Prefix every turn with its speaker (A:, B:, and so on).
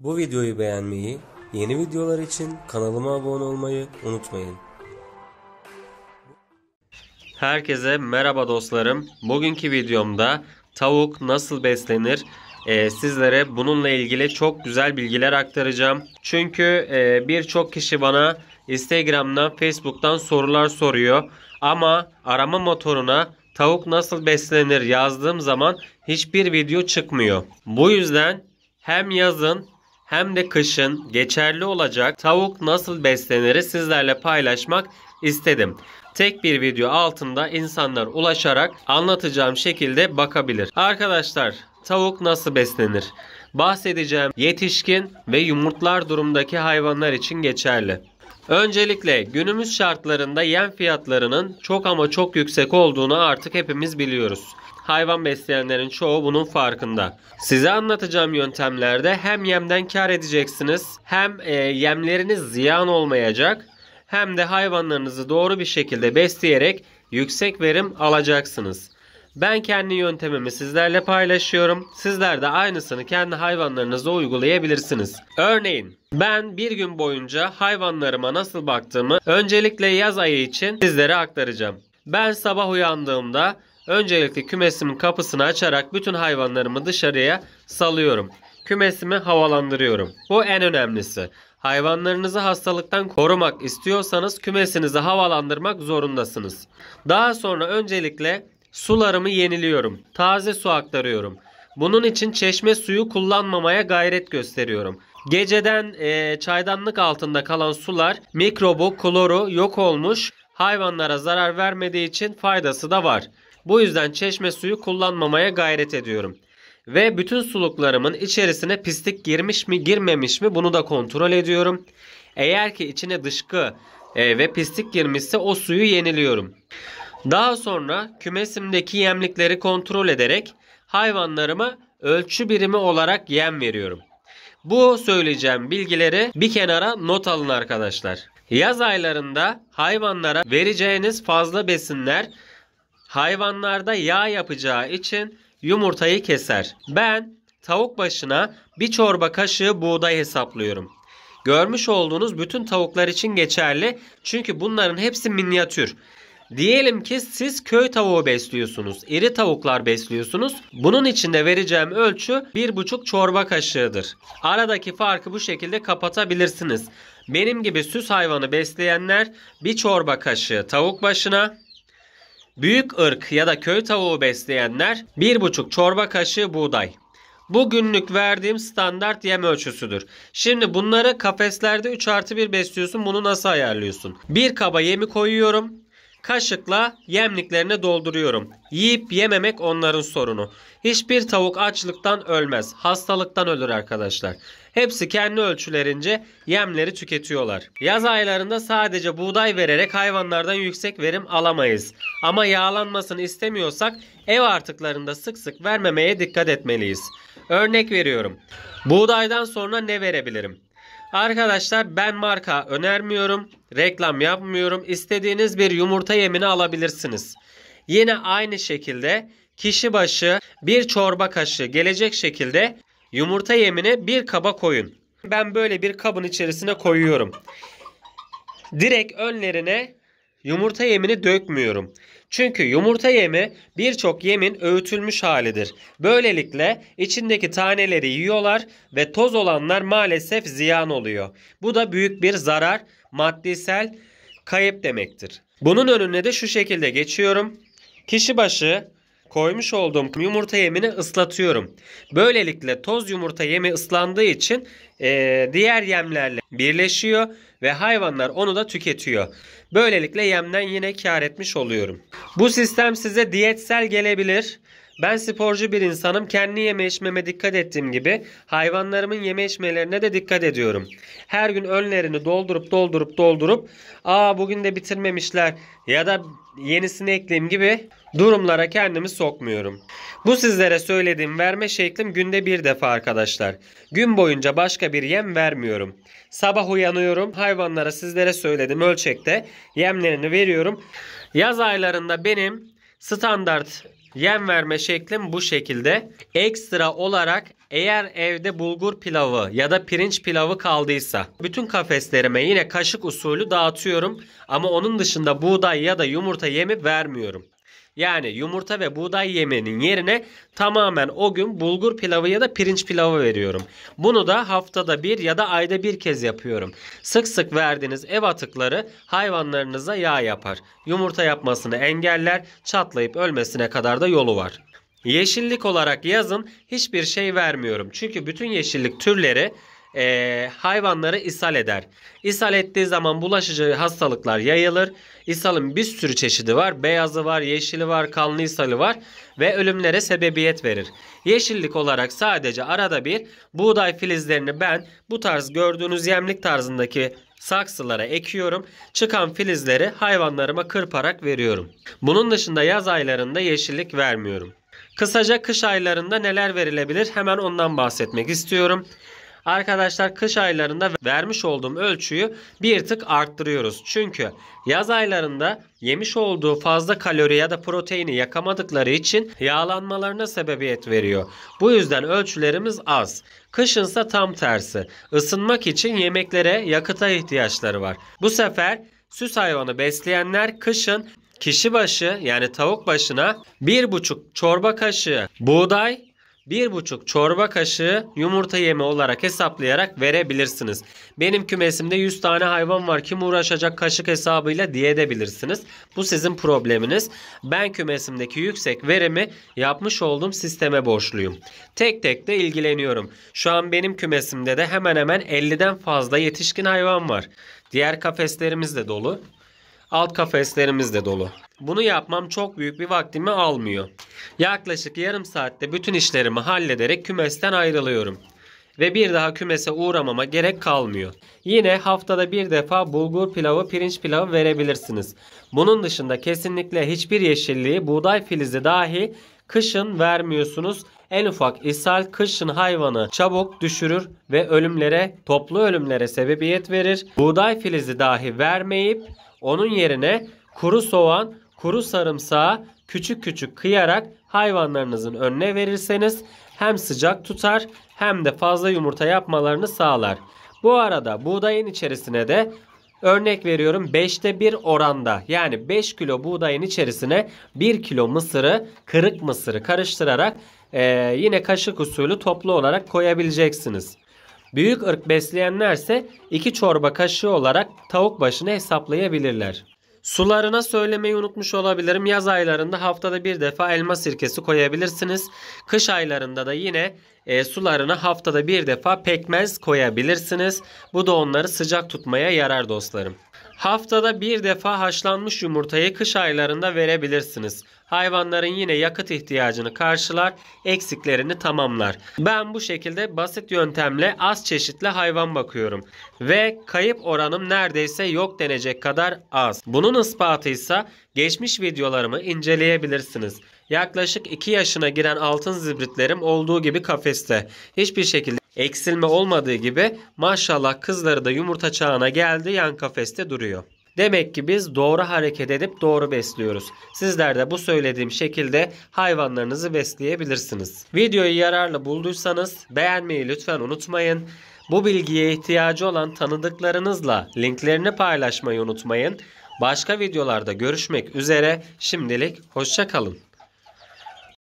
A: Bu videoyu beğenmeyi, yeni videolar için kanalıma abone olmayı unutmayın. Herkese merhaba dostlarım. Bugünkü videomda tavuk nasıl beslenir? Ee, sizlere bununla ilgili çok güzel bilgiler aktaracağım. Çünkü e, birçok kişi bana Instagram'dan, Facebook'tan sorular soruyor. Ama arama motoruna tavuk nasıl beslenir yazdığım zaman hiçbir video çıkmıyor. Bu yüzden hem yazın hem de kışın geçerli olacak tavuk nasıl beslenir sizlerle paylaşmak istedim. Tek bir video altında insanlar ulaşarak anlatacağım şekilde bakabilir. Arkadaşlar tavuk nasıl beslenir? Bahsedeceğim yetişkin ve yumurtlar durumdaki hayvanlar için geçerli. Öncelikle günümüz şartlarında yem fiyatlarının çok ama çok yüksek olduğunu artık hepimiz biliyoruz. Hayvan besleyenlerin çoğu bunun farkında. Size anlatacağım yöntemlerde hem yemden kar edeceksiniz hem e, yemleriniz ziyan olmayacak hem de hayvanlarınızı doğru bir şekilde besleyerek yüksek verim alacaksınız. Ben kendi yöntemimi sizlerle paylaşıyorum. Sizler de aynısını kendi hayvanlarınıza uygulayabilirsiniz. Örneğin ben bir gün boyunca hayvanlarıma nasıl baktığımı öncelikle yaz ayı için sizlere aktaracağım. Ben sabah uyandığımda Öncelikle kümesimin kapısını açarak bütün hayvanlarımı dışarıya salıyorum. Kümesimi havalandırıyorum. Bu en önemlisi. Hayvanlarınızı hastalıktan korumak istiyorsanız kümesinizi havalandırmak zorundasınız. Daha sonra öncelikle sularımı yeniliyorum. Taze su aktarıyorum. Bunun için çeşme suyu kullanmamaya gayret gösteriyorum. Geceden e, çaydanlık altında kalan sular mikrobu, kloru yok olmuş. Hayvanlara zarar vermediği için faydası da var. Bu yüzden çeşme suyu kullanmamaya gayret ediyorum. Ve bütün suluklarımın içerisine pislik girmiş mi girmemiş mi bunu da kontrol ediyorum. Eğer ki içine dışkı e, ve pislik girmişse o suyu yeniliyorum. Daha sonra kümesimdeki yemlikleri kontrol ederek hayvanlarıma ölçü birimi olarak yem veriyorum. Bu söyleyeceğim bilgileri bir kenara not alın arkadaşlar. Yaz aylarında hayvanlara vereceğiniz fazla besinler hayvanlarda yağ yapacağı için yumurtayı keser. Ben tavuk başına bir çorba kaşığı buğday hesaplıyorum. Görmüş olduğunuz bütün tavuklar için geçerli. Çünkü bunların hepsi minyatür. Diyelim ki siz köy tavuğu besliyorsunuz. iri tavuklar besliyorsunuz. Bunun içinde vereceğim ölçü 1,5 çorba kaşığıdır. Aradaki farkı bu şekilde kapatabilirsiniz. Benim gibi süs hayvanı besleyenler bir çorba kaşığı tavuk başına, Büyük ırk ya da köy tavuğu besleyenler 1,5 çorba kaşığı buğday. Bu günlük verdiğim standart yem ölçüsüdür. Şimdi bunları kafeslerde 3 artı 1 besliyorsun. Bunu nasıl ayarlıyorsun? Bir kaba yemi koyuyorum. Kaşıkla yemliklerini dolduruyorum. Yiyip yememek onların sorunu. Hiçbir tavuk açlıktan ölmez. Hastalıktan ölür arkadaşlar. Hepsi kendi ölçülerince yemleri tüketiyorlar. Yaz aylarında sadece buğday vererek hayvanlardan yüksek verim alamayız. Ama yağlanmasını istemiyorsak ev artıklarında sık sık vermemeye dikkat etmeliyiz. Örnek veriyorum. Buğdaydan sonra ne verebilirim? Arkadaşlar ben marka önermiyorum. Reklam yapmıyorum. İstediğiniz bir yumurta yemini alabilirsiniz. Yine aynı şekilde kişi başı bir çorba kaşığı gelecek şekilde yumurta yemini bir kaba koyun. Ben böyle bir kabın içerisine koyuyorum. Direkt önlerine yumurta yemini dökmüyorum. Çünkü yumurta yemi birçok yemin öğütülmüş halidir. Böylelikle içindeki taneleri yiyorlar ve toz olanlar maalesef ziyan oluyor. Bu da büyük bir zarar, maddisel kayıp demektir. Bunun önüne de şu şekilde geçiyorum. Kişi başı koymuş olduğum yumurta yemini ıslatıyorum. Böylelikle toz yumurta yemi ıslandığı için e, diğer yemlerle birleşiyor ve hayvanlar onu da tüketiyor. Böylelikle yemden yine kar etmiş oluyorum. Bu sistem size diyetsel gelebilir. Ben sporcu bir insanım. Kendi yeme içmeme dikkat ettiğim gibi hayvanlarımın yeme içmelerine de dikkat ediyorum. Her gün önlerini doldurup doldurup doldurup aa bugün de bitirmemişler ya da yenisini ekleyeyim gibi durumlara kendimi sokmuyorum. Bu sizlere söylediğim verme şeklim günde bir defa arkadaşlar. Gün boyunca başka bir yem vermiyorum. Sabah uyanıyorum hayvanlara sizlere söylediğim ölçekte yemlerini veriyorum. Yaz aylarında benim standart yem verme şeklim bu şekilde. Ekstra olarak eğer evde bulgur pilavı ya da pirinç pilavı kaldıysa bütün kafeslerime yine kaşık usulü dağıtıyorum ama onun dışında buğday ya da yumurta yemi vermiyorum. Yani yumurta ve buğday yemenin yerine tamamen o gün bulgur pilavı ya da pirinç pilavı veriyorum. Bunu da haftada bir ya da ayda bir kez yapıyorum. Sık sık verdiğiniz ev atıkları hayvanlarınıza yağ yapar. Yumurta yapmasını engeller, çatlayıp ölmesine kadar da yolu var. Yeşillik olarak yazın hiçbir şey vermiyorum. Çünkü bütün yeşillik türleri e, hayvanları ishal eder. İshal ettiği zaman bulaşıcı hastalıklar yayılır. İshalın bir sürü çeşidi var. Beyazı var, yeşili var, kanlı ishali var ve ölümlere sebebiyet verir. Yeşillik olarak sadece arada bir buğday filizlerini ben bu tarz gördüğünüz yemlik tarzındaki saksılara ekiyorum. Çıkan filizleri hayvanlarıma kırparak veriyorum. Bunun dışında yaz aylarında yeşillik vermiyorum. Kısaca kış aylarında neler verilebilir hemen ondan bahsetmek istiyorum. Arkadaşlar kış aylarında vermiş olduğum ölçüyü bir tık arttırıyoruz. Çünkü yaz aylarında yemiş olduğu fazla kalori ya da proteini yakamadıkları için yağlanmalarına sebebiyet veriyor. Bu yüzden ölçülerimiz az. Kışın ise tam tersi. Isınmak için yemeklere, yakıta ihtiyaçları var. Bu sefer süs hayvanı besleyenler kışın kişi başı yani tavuk başına 1,5 çorba kaşığı buğday 1,5 çorba kaşığı yumurta yeme olarak hesaplayarak verebilirsiniz. Benim kümesimde 100 tane hayvan var kim uğraşacak kaşık hesabıyla diye de bilirsiniz. Bu sizin probleminiz. Ben kümesimdeki yüksek verimi yapmış olduğum sisteme borçluyum. Tek tek de ilgileniyorum. Şu an benim kümesimde de hemen hemen 50'den fazla yetişkin hayvan var. Diğer kafeslerimiz de dolu alt kafeslerimiz de dolu. Bunu yapmam çok büyük bir vaktimi almıyor. Yaklaşık yarım saatte bütün işlerimi hallederek kümesten ayrılıyorum. Ve bir daha kümese uğramama gerek kalmıyor. Yine haftada bir defa bulgur pilavı, pirinç pilavı verebilirsiniz. Bunun dışında kesinlikle hiçbir yeşilliği, buğday filizi dahi Kışın vermiyorsunuz. En ufak ishal kışın hayvanı çabuk düşürür ve ölümlere, toplu ölümlere sebebiyet verir. Buğday filizi dahi vermeyip onun yerine kuru soğan, kuru sarımsağı küçük küçük kıyarak hayvanlarınızın önüne verirseniz hem sıcak tutar hem de fazla yumurta yapmalarını sağlar. Bu arada buğdayın içerisine de Örnek veriyorum 5'te 1 oranda yani 5 kilo buğdayın içerisine 1 kilo mısırı kırık mısırı karıştırarak e, yine kaşık usulü toplu olarak koyabileceksiniz. Büyük ırk besleyenlerse 2 çorba kaşığı olarak tavuk başını hesaplayabilirler. Sularına söylemeyi unutmuş olabilirim. Yaz aylarında haftada bir defa elma sirkesi koyabilirsiniz. Kış aylarında da yine e, sularına haftada bir defa pekmez koyabilirsiniz. Bu da onları sıcak tutmaya yarar dostlarım. Haftada bir defa haşlanmış yumurtayı kış aylarında verebilirsiniz. Hayvanların yine yakıt ihtiyacını karşılar, eksiklerini tamamlar. Ben bu şekilde basit yöntemle az çeşitli hayvan bakıyorum. Ve kayıp oranım neredeyse yok denecek kadar az. Bunun ispatı ise geçmiş videolarımı inceleyebilirsiniz. Yaklaşık 2 yaşına giren altın zibritlerim olduğu gibi kafeste. Hiçbir şekilde Eksilme olmadığı gibi maşallah kızları da yumurta çağına geldi yan kafeste duruyor. Demek ki biz doğru hareket edip doğru besliyoruz. Sizler de bu söylediğim şekilde hayvanlarınızı besleyebilirsiniz. Videoyu yararlı bulduysanız beğenmeyi lütfen unutmayın. Bu bilgiye ihtiyacı olan tanıdıklarınızla linklerini paylaşmayı unutmayın. Başka videolarda görüşmek üzere şimdilik hoşçakalın.